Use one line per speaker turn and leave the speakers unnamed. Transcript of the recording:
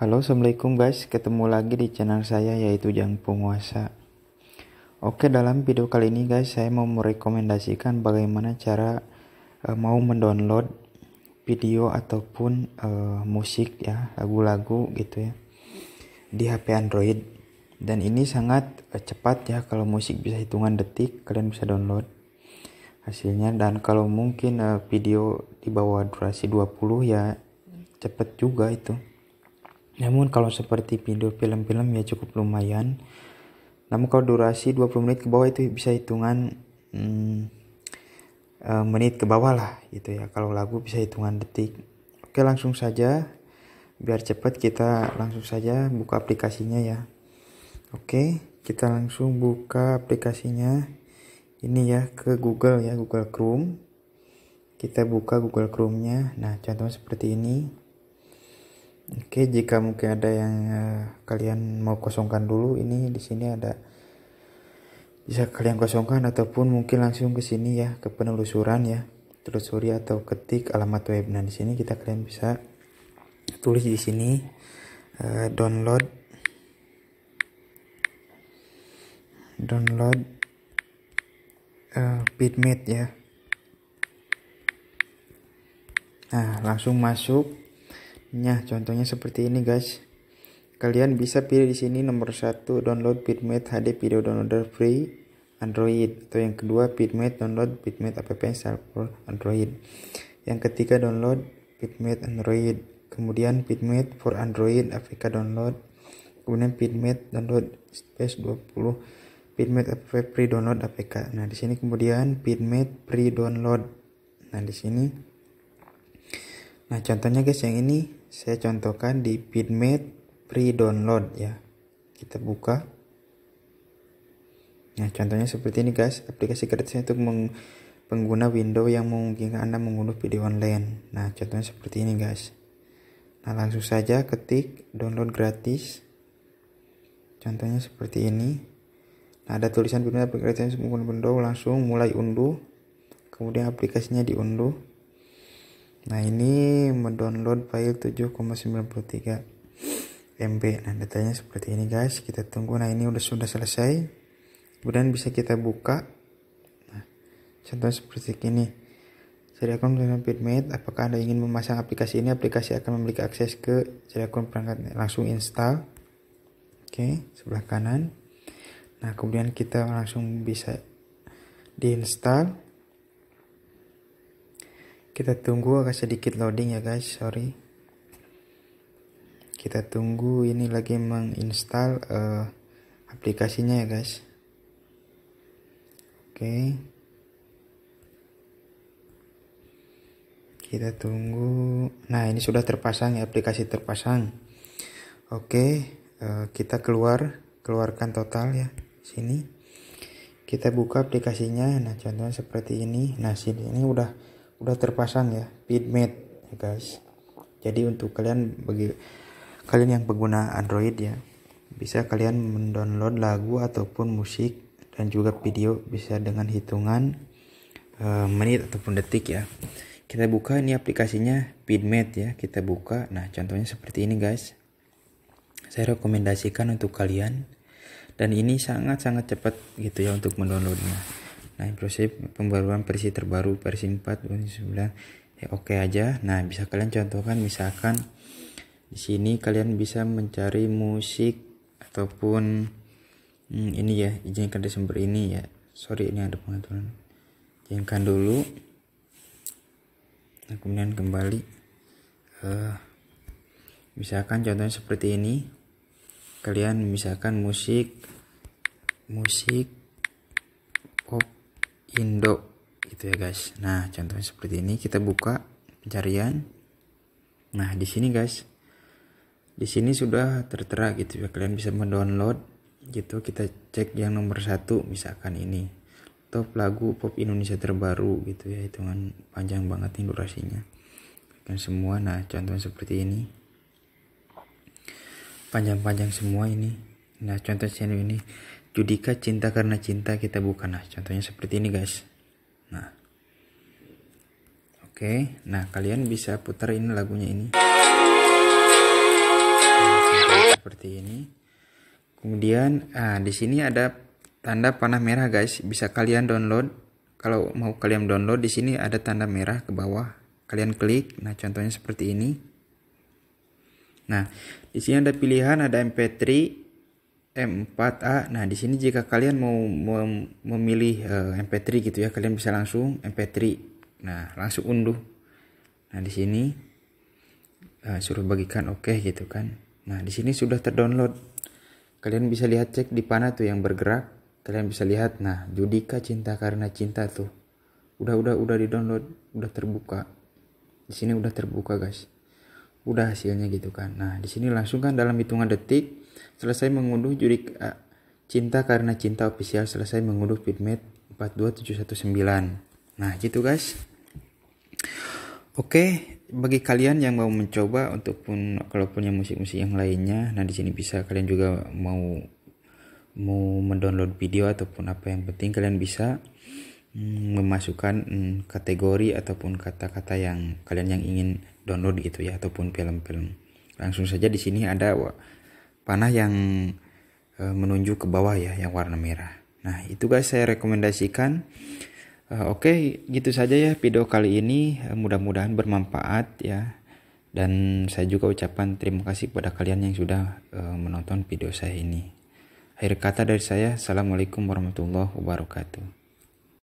Halo assalamualaikum guys ketemu lagi di channel saya yaitu Jang Penguasa Oke dalam video kali ini guys saya mau merekomendasikan bagaimana cara uh, mau mendownload video ataupun uh, musik ya lagu-lagu gitu ya di HP Android dan ini sangat uh, cepat ya kalau musik bisa hitungan detik kalian bisa download hasilnya dan kalau mungkin uh, video di bawah durasi 20 ya cepet juga itu namun kalau seperti video film-film ya cukup lumayan. Namun kalau durasi 20 menit ke bawah itu bisa hitungan hmm, eh, menit ke bawah lah gitu ya. Kalau lagu bisa hitungan detik. Oke langsung saja biar cepat kita langsung saja buka aplikasinya ya. Oke, kita langsung buka aplikasinya. Ini ya ke Google ya, Google Chrome. Kita buka Google Chrome-nya. Nah, contohnya seperti ini. Oke, jika mungkin ada yang uh, kalian mau kosongkan dulu, ini di sini ada bisa kalian kosongkan ataupun mungkin langsung ke sini ya ke penelusuran ya, telusuri atau ketik alamat web. Nah di sini kita kalian bisa tulis di sini uh, download download uh, eh, bitmap ya. Nah langsung masuk Nah, contohnya seperti ini guys. Kalian bisa pilih di sini nomor satu download Bitmate HD video downloader free Android atau yang kedua Bitmate download Bitmate app install for Android. Yang ketiga download Bitmate Android. Kemudian Bitmate for Android APK download. Kemudian Bitmate download space 20 Bitmate app free download APK. Nah, di sini kemudian Bitmate free download. Nah, di sini Nah, contohnya guys yang ini saya contohkan di PinMate pre-download ya. Kita buka. Nah, contohnya seperti ini guys, aplikasi gratisnya untuk pengguna Windows yang memungkinkan Anda mengunduh video online. Nah, contohnya seperti ini guys. Nah, langsung saja ketik download gratis. Contohnya seperti ini. Nah, ada tulisan PinMate aplikasi menggunakan Windows langsung mulai unduh. Kemudian aplikasinya diunduh. Nah ini mendownload file 7,93 MB. Nah datanya seperti ini guys. Kita tunggu. Nah ini udah sudah selesai. Kemudian bisa kita buka. Nah, contoh seperti ini. Jadi akun dengan apakah Anda ingin memasang aplikasi ini? Aplikasi akan memiliki akses ke jadi akun perangkat nah, langsung install. Oke, sebelah kanan. Nah, kemudian kita langsung bisa diinstal kita tunggu agak sedikit loading ya guys, sorry. Kita tunggu ini lagi menginstal uh, aplikasinya ya guys. Oke. Okay. Kita tunggu. Nah, ini sudah terpasang ya aplikasi terpasang. Oke, okay, uh, eh, kita keluar, keluarkan total ya. Sini kita buka aplikasinya nah contohnya seperti ini nah sini ini udah udah terpasang ya PitMate ya guys jadi untuk kalian bagi kalian yang pengguna Android ya bisa kalian mendownload lagu ataupun musik dan juga video bisa dengan hitungan uh, menit ataupun detik ya kita buka ini aplikasinya PitMate ya kita buka nah contohnya seperti ini guys saya rekomendasikan untuk kalian dan ini sangat-sangat cepat gitu ya untuk mendownloadnya lain nah, proses pembaruan versi terbaru versi 4 versi 9 ya oke okay aja nah bisa kalian contohkan misalkan di sini kalian bisa mencari musik ataupun hmm, ini ya izinkan Desember ini ya sorry ini ada pengaturan izinkan dulu nah, kemudian kembali uh, misalkan contohnya seperti ini kalian misalkan musik musik pop Indo gitu ya guys nah contohnya seperti ini kita buka pencarian nah di sini guys di sini sudah tertera gitu ya kalian bisa mendownload gitu kita cek yang nomor satu misalkan ini top lagu pop Indonesia terbaru gitu ya hitungan panjang banget nih durasinya kan semua nah contoh seperti ini panjang-panjang semua ini nah contoh channel ini Judika cinta karena cinta kita bukan. Nah, contohnya seperti ini guys. Nah. Oke, nah kalian bisa ini lagunya ini. Seperti ini. Kemudian ah di sini ada tanda panah merah guys, bisa kalian download. Kalau mau kalian download di sini ada tanda merah ke bawah. Kalian klik. Nah, contohnya seperti ini. Nah, di sini ada pilihan ada MP3, M4A. Nah, di sini jika kalian mau mem memilih uh, eh, MP3 gitu ya, kalian bisa langsung MP3. Nah, langsung unduh. Nah, di sini uh, suruh bagikan oke okay, gitu kan. Nah, di sini sudah terdownload. Kalian bisa lihat cek di mana tuh yang bergerak. Kalian bisa lihat nah, Judika Cinta karena Cinta tuh. Udah udah udah di-download, udah terbuka. Di sini udah terbuka, guys. Udah hasilnya gitu kan. Nah, di sini langsung kan dalam hitungan detik Selesai mengunduh jurik A. Cinta karena cinta official selesai mengunduh feedmate 42719. Nah, gitu guys. Oke, bagi kalian yang mau mencoba untuk pun kalaupun yang musik-musik yang lainnya, nah di sini bisa kalian juga mau mau mendownload video ataupun apa yang penting kalian bisa mm, memasukkan mm, kategori ataupun kata-kata yang kalian yang ingin download gitu ya ataupun film-film. Langsung saja di sini ada panah yang e, menunjuk ke bawah ya yang warna merah nah itu guys saya rekomendasikan e, oke okay, gitu saja ya video kali ini e, mudah-mudahan bermanfaat ya dan saya juga ucapkan terima kasih kepada kalian yang sudah menonton video saya ini akhir kata dari saya assalamualaikum warahmatullahi wabarakatuh